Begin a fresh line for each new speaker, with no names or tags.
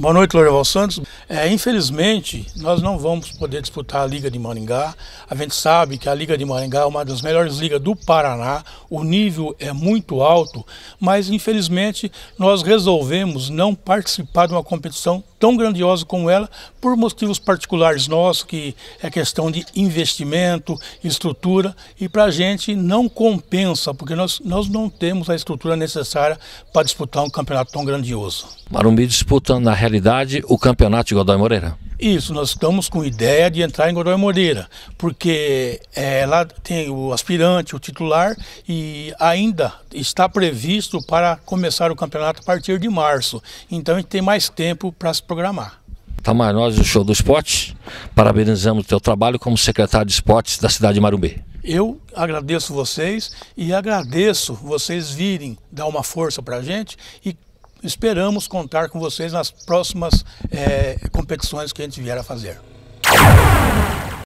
Boa noite, Lourival Santos. É, infelizmente, nós não vamos poder disputar a Liga de Maringá. A gente sabe que a Liga de Maringá é uma das melhores ligas do Paraná, o nível é muito alto, mas infelizmente nós resolvemos não participar de uma competição tão grandiosa como ela por motivos particulares nossos, que é questão de investimento, estrutura, e para a gente não compensa, porque nós, nós não temos a estrutura necessária para disputar um campeonato tão grandioso.
Marumbi disputando na realidade, o campeonato de Godoy Moreira.
Isso, nós estamos com ideia de entrar em Godoy Moreira, porque é, lá tem o aspirante, o titular, e ainda está previsto para começar o campeonato a partir de março. Então a gente tem mais tempo para se programar.
Tamar, nós do Show do Esporte, parabenizamos o teu trabalho como secretário de esportes da cidade de Marumbi.
Eu agradeço vocês e agradeço vocês virem dar uma força para a gente e esperamos contar com vocês nas próximas é, competições que a gente vier a fazer.